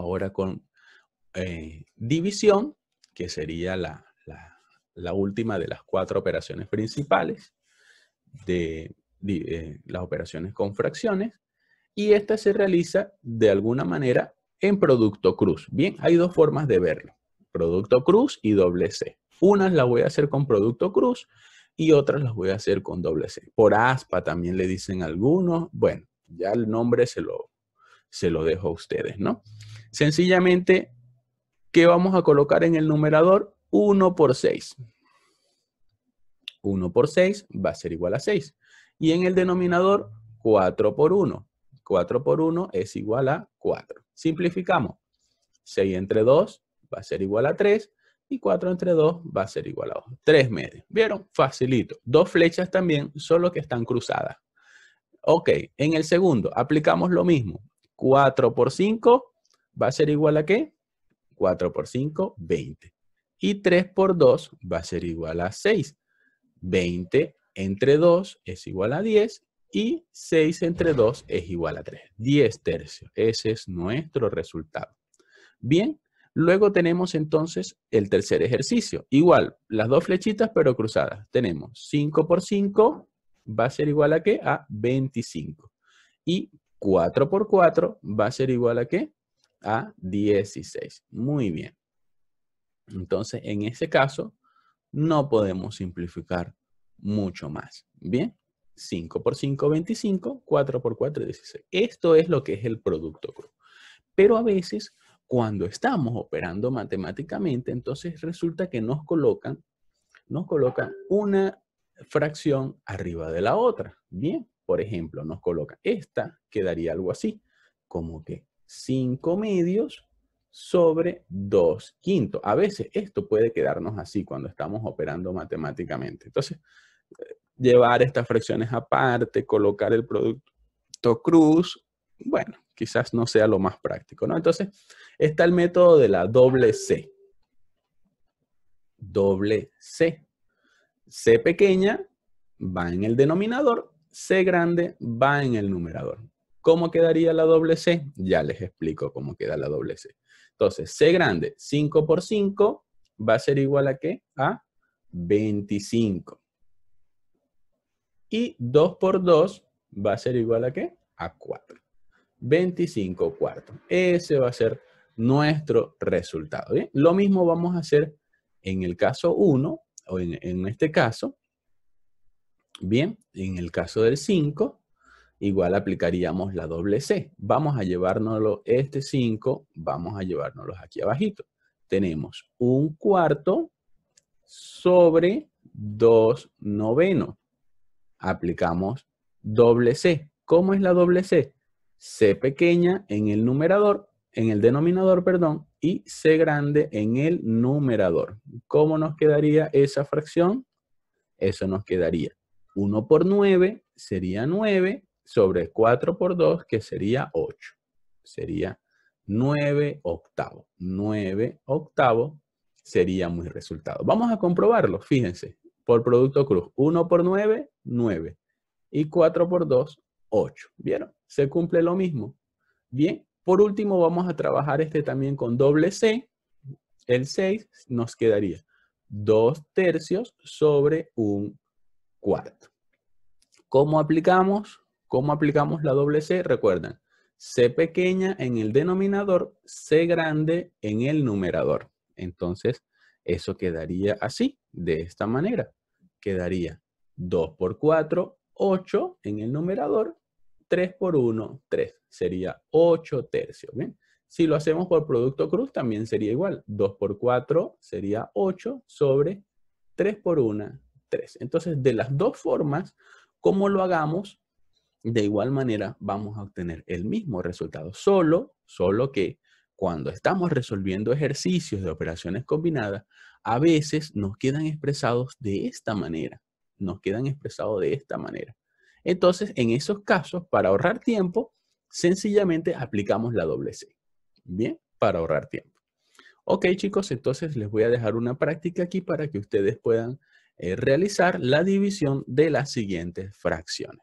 ahora con eh, división, que sería la, última de las cuatro operaciones principales, de, eh, las operaciones con fracciones, y esta se realiza de alguna manera en producto cruz. Bien, hay dos formas de verlo, producto cruz y doble C. Unas las voy a hacer con producto cruz y otras las voy a hacer con doble C. Por aspa también le dicen algunos, bueno, ya el nombre se lo, se lo dejo a ustedes, ¿no? Sencillamente, ¿qué vamos a colocar en el numerador? 1 por 6. 1 por 6 va a ser igual a 6. Y en el denominador, 4 por 1. 4 por 1 es igual a 4. Simplificamos. 6 entre 2 va a ser igual a 3. Y 4 entre 2 va a ser igual a 2. 3 medios. ¿Vieron? Facilito. Dos flechas también, solo que están cruzadas. Ok, en el segundo aplicamos lo mismo. 4 por 5 va a ser igual a qué? 4 por 5, 20. Y 3 por 2 va a ser igual a 6. 20 entre 2 es igual a 10 y 6 entre 2 es igual a 3. 10 tercios. Ese es nuestro resultado. Bien, luego tenemos entonces el tercer ejercicio. Igual, las dos flechitas pero cruzadas. Tenemos 5 por 5 va a ser igual a qué? A 25. Y 4 por 4 va a ser igual a qué? a 16. Muy bien. Entonces, en ese caso, no podemos simplificar mucho más. Bien, 5 por 5, 25, 4 por 4, 16. Esto es lo que es el producto Pero a veces, cuando estamos operando matemáticamente, entonces resulta que nos colocan, nos colocan una fracción arriba de la otra. Bien, por ejemplo, nos coloca esta, quedaría algo así, como que 5 medios sobre 2 quintos. A veces esto puede quedarnos así cuando estamos operando matemáticamente. Entonces, eh, llevar estas fracciones aparte, colocar el producto cruz, bueno, quizás no sea lo más práctico, ¿no? Entonces, está el método de la doble C. Doble C. C pequeña va en el denominador, C grande va en el numerador. ¿Cómo quedaría la doble C? Ya les explico cómo queda la doble C. Entonces, C grande, 5 por 5, va a ser igual a qué? A 25. Y 2 por 2 va a ser igual a qué? A 4. 25 cuartos. Ese va a ser nuestro resultado. ¿bien? Lo mismo vamos a hacer en el caso 1, o en, en este caso, bien, en el caso del 5, igual aplicaríamos la doble C. Vamos a llevárnoslo este 5, vamos a llevárnoslo aquí abajito. Tenemos un cuarto sobre 2 novenos. Aplicamos doble C. ¿Cómo es la doble C? C pequeña en el numerador, en el denominador, perdón, y C grande en el numerador. ¿Cómo nos quedaría esa fracción? Eso nos quedaría 1 por 9 sería 9 sobre 4 por 2, que sería 8. Sería 9 octavos. 9 octavos sería mi resultado. Vamos a comprobarlo, fíjense. Por producto cruz, 1 por 9, 9. Y 4 por 2, 8. ¿Vieron? Se cumple lo mismo. Bien, por último vamos a trabajar este también con doble C. El 6 nos quedaría 2 tercios sobre un cuarto. ¿Cómo aplicamos? ¿Cómo aplicamos la doble C? Recuerden, C pequeña en el denominador, C grande en el numerador. Entonces, eso quedaría así, de esta manera. Quedaría 2 por 4, 8 en el numerador, 3 por 1, 3. Sería 8 tercios. ¿bien? Si lo hacemos por producto cruz, también sería igual. 2 por 4 sería 8 sobre 3 por 1, 3. Entonces, de las dos formas, ¿cómo lo hagamos, de igual manera vamos a obtener el mismo resultado, solo, solo que cuando estamos resolviendo ejercicios de operaciones combinadas, a veces nos quedan expresados de esta manera, nos quedan expresados de esta manera. Entonces, en esos casos, para ahorrar tiempo, sencillamente aplicamos la doble C. Bien, para ahorrar tiempo. Ok, chicos, entonces les voy a dejar una práctica aquí para que ustedes puedan eh, realizar la división de las siguientes fracciones.